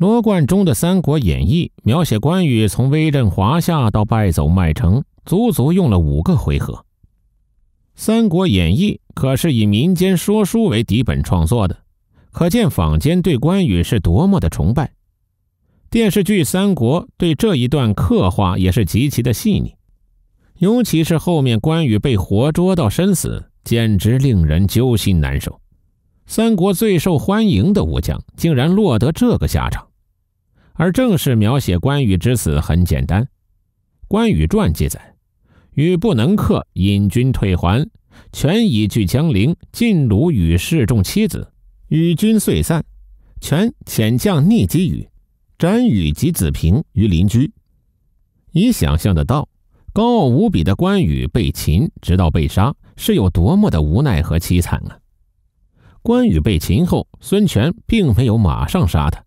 罗贯中的《三国演义》描写关羽从威震华夏到败走麦城，足足用了五个回合。《三国演义》可是以民间说书为底本创作的，可见坊间对关羽是多么的崇拜。电视剧《三国》对这一段刻画也是极其的细腻，尤其是后面关羽被活捉到身死，简直令人揪心难受。三国最受欢迎的武将，竟然落得这个下场。而正式描写关羽之死很简单，《关羽传》记载：“羽不能克，引军退还。权以拒江陵，尽鲁羽示众妻子。羽军遂散。权遣将逆击羽，斩羽及子平于邻居。”你想象得到，高傲无比的关羽被擒，直到被杀，是有多么的无奈和凄惨啊！关羽被擒后，孙权并没有马上杀他。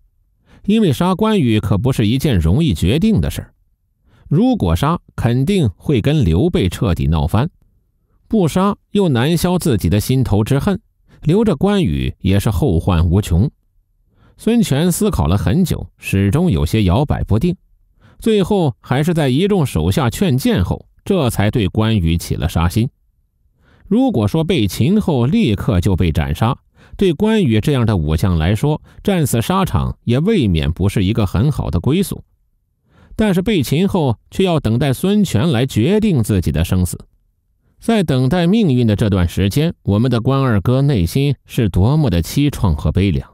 因为杀关羽可不是一件容易决定的事儿，如果杀，肯定会跟刘备彻底闹翻；不杀，又难消自己的心头之恨，留着关羽也是后患无穷。孙权思考了很久，始终有些摇摆不定，最后还是在一众手下劝谏后，这才对关羽起了杀心。如果说被擒后立刻就被斩杀，对关羽这样的武将来说，战死沙场也未免不是一个很好的归宿。但是被擒后，却要等待孙权来决定自己的生死。在等待命运的这段时间，我们的关二哥内心是多么的凄怆和悲凉！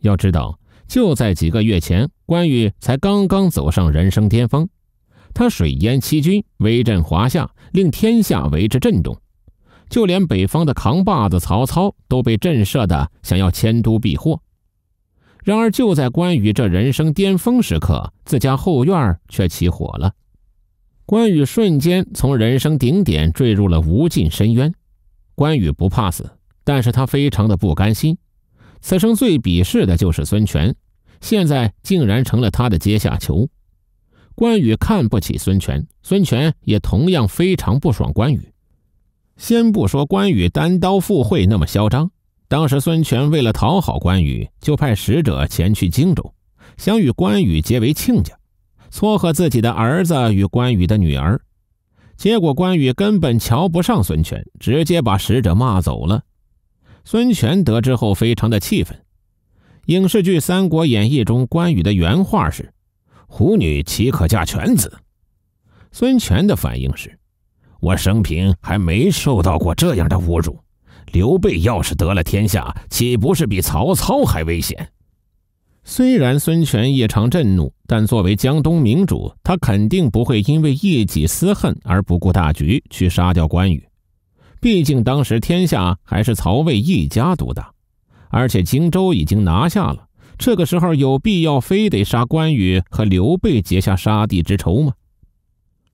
要知道，就在几个月前，关羽才刚刚走上人生巅峰，他水淹七军，威震华夏，令天下为之震动。就连北方的扛把子曹操都被震慑的想要迁都避祸，然而就在关羽这人生巅峰时刻，自家后院却起火了，关羽瞬间从人生顶点坠入了无尽深渊。关羽不怕死，但是他非常的不甘心，此生最鄙视的就是孙权，现在竟然成了他的阶下囚。关羽看不起孙权，孙权也同样非常不爽关羽。先不说关羽单刀赴会那么嚣张，当时孙权为了讨好关羽，就派使者前去荆州，想与关羽结为亲家，撮合自己的儿子与关羽的女儿。结果关羽根本瞧不上孙权，直接把使者骂走了。孙权得知后非常的气愤。影视剧《三国演义》中关羽的原话是：“虎女岂可嫁犬子？”孙权的反应是。我生平还没受到过这样的侮辱。刘备要是得了天下，岂不是比曹操还危险？虽然孙权异常震怒，但作为江东明主，他肯定不会因为一己私恨而不顾大局去杀掉关羽。毕竟当时天下还是曹魏一家独大，而且荆州已经拿下了。这个时候有必要非得杀关羽和刘备结下杀弟之仇吗？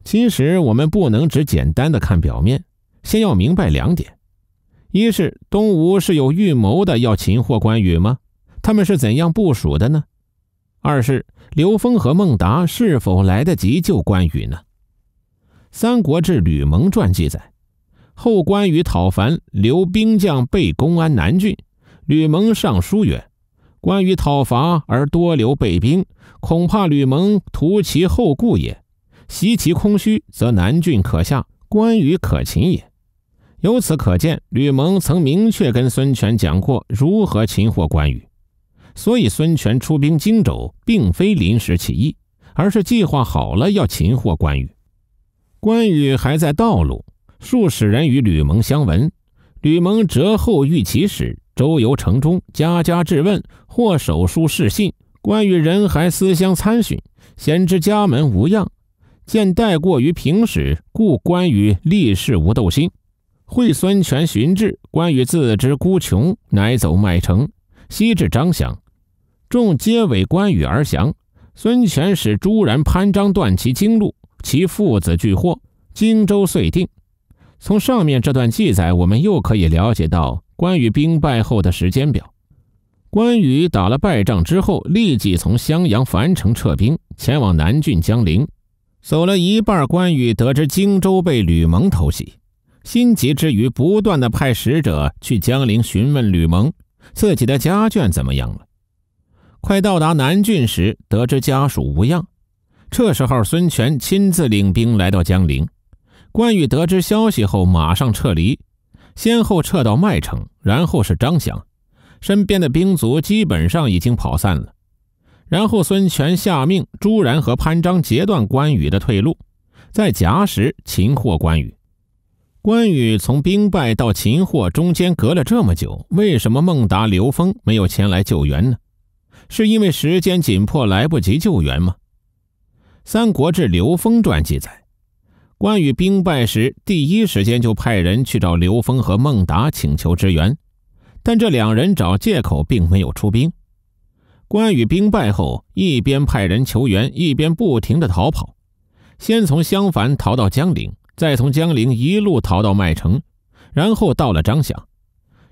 其实我们不能只简单的看表面，先要明白两点：一是东吴是有预谋的要擒获关羽吗？他们是怎样部署的呢？二是刘封和孟达是否来得及救关羽呢？《三国志·吕蒙传》记载：“后关羽讨樊，留兵将备公安南郡。吕蒙上疏曰：‘关羽讨伐而多留备兵，恐怕吕蒙图其后顾也。’”袭其空虚，则南郡可下，关羽可擒也。由此可见，吕蒙曾明确跟孙权讲过如何擒获关羽。所以，孙权出兵荆州，并非临时起意，而是计划好了要擒获关羽。关羽还在道路，数使人与吕蒙相闻。吕蒙折后遇其使，周游城中，家家质问，或手书示信。关羽人还思乡参询，先知家门无恙。见代过于平史，故关羽立誓无斗心。会孙权寻至，关羽自知孤穷，乃走麦城。西至张翔，众皆委关羽而降。孙权使朱然、潘璋断其经路，其父子俱获。荆州遂定。从上面这段记载，我们又可以了解到关羽兵败后的时间表。关羽打了败仗之后，立即从襄阳樊城撤兵，前往南郡江陵。走了一半，关羽得知荆州被吕蒙偷袭，心急之余，不断的派使者去江陵询问吕蒙自己的家眷怎么样了。快到达南郡时，得知家属无恙。这时候，孙权亲自领兵来到江陵，关羽得知消息后，马上撤离，先后撤到麦城，然后是张祥，身边的兵卒基本上已经跑散了。然后孙权下命朱然和潘璋截断关羽的退路，在夹石擒获关羽。关羽从兵败到擒获中间隔了这么久，为什么孟达、刘封没有前来救援呢？是因为时间紧迫来不及救援吗？《三国志·刘封传》记载，关羽兵败时第一时间就派人去找刘封和孟达请求支援，但这两人找借口并没有出兵。关羽兵败后，一边派人求援，一边不停地逃跑。先从襄樊逃到江陵，再从江陵一路逃到麦城，然后到了张响，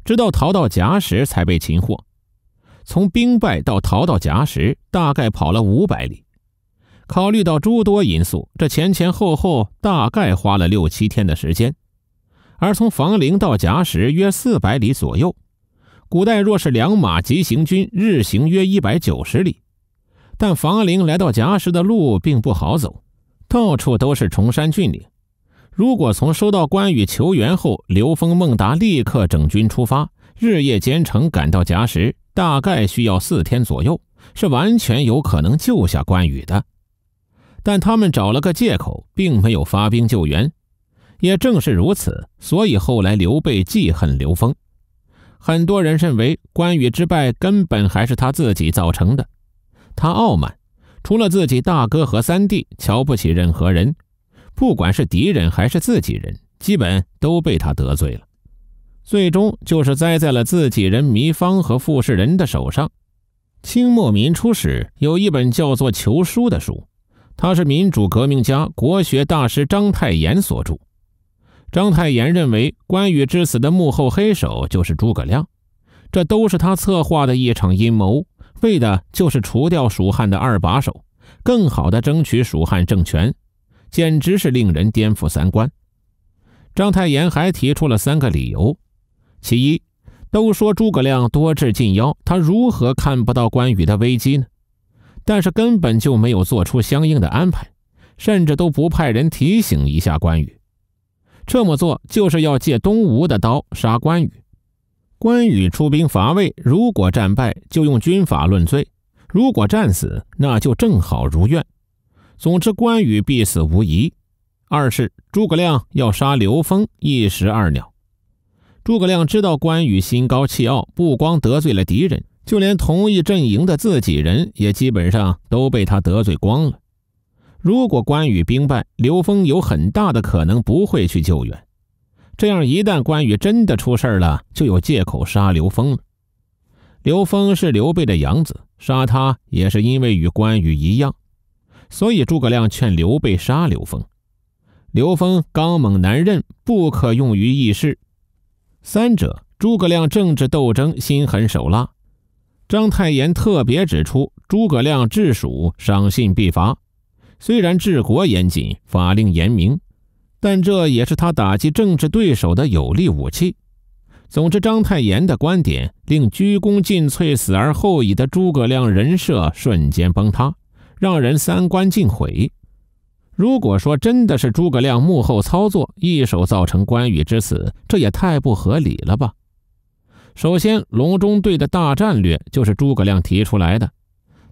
直到逃到夹石才被擒获。从兵败到逃到夹石，大概跑了五百里。考虑到诸多因素，这前前后后大概花了六七天的时间。而从房陵到夹石约四百里左右。古代若是两马急行军，日行约一百九十里。但房陵来到夹石的路并不好走，到处都是崇山峻岭。如果从收到关羽求援后，刘封、孟达立刻整军出发，日夜兼程赶到夹石，大概需要四天左右，是完全有可能救下关羽的。但他们找了个借口，并没有发兵救援。也正是如此，所以后来刘备记恨刘封。很多人认为关羽之败根本还是他自己造成的。他傲慢，除了自己大哥和三弟，瞧不起任何人，不管是敌人还是自己人，基本都被他得罪了。最终就是栽在了自己人糜芳和傅士仁的手上。清末民初时，有一本叫做《求书》的书，它是民主革命家、国学大师章太炎所著。张太炎认为，关羽之死的幕后黑手就是诸葛亮，这都是他策划的一场阴谋，为的就是除掉蜀汉的二把手，更好的争取蜀汉政权，简直是令人颠覆三观。张太炎还提出了三个理由：其一，都说诸葛亮多智近妖，他如何看不到关羽的危机呢？但是根本就没有做出相应的安排，甚至都不派人提醒一下关羽。这么做就是要借东吴的刀杀关羽。关羽出兵伐魏，如果战败，就用军法论罪；如果战死，那就正好如愿。总之，关羽必死无疑。二是诸葛亮要杀刘封，一石二鸟。诸葛亮知道关羽心高气傲，不光得罪了敌人，就连同一阵营的自己人也基本上都被他得罪光了。如果关羽兵败，刘封有很大的可能不会去救援。这样，一旦关羽真的出事了，就有借口杀刘封了。刘封是刘备的养子，杀他也是因为与关羽一样。所以，诸葛亮劝刘备杀刘封。刘封刚猛难认，不可用于议事。三者，诸葛亮政治斗争心狠手辣。章太炎特别指出，诸葛亮治蜀赏信必罚。虽然治国严谨，法令严明，但这也是他打击政治对手的有力武器。总之，章太炎的观点令鞠躬尽瘁、死而后已的诸葛亮人设瞬间崩塌，让人三观尽毁。如果说真的是诸葛亮幕后操作，一手造成关羽之死，这也太不合理了吧？首先，隆中对的大战略就是诸葛亮提出来的。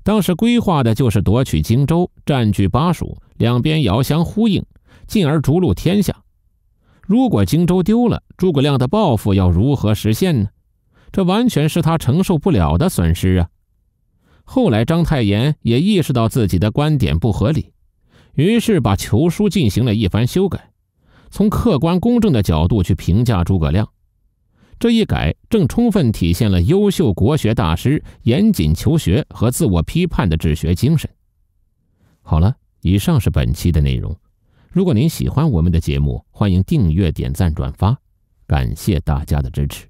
当时规划的就是夺取荆州，占据巴蜀，两边遥相呼应，进而逐鹿天下。如果荆州丢了，诸葛亮的抱负要如何实现呢？这完全是他承受不了的损失啊！后来章太炎也意识到自己的观点不合理，于是把求书进行了一番修改，从客观公正的角度去评价诸葛亮。这一改正充分体现了优秀国学大师严谨求学和自我批判的治学精神。好了，以上是本期的内容。如果您喜欢我们的节目，欢迎订阅、点赞、转发，感谢大家的支持。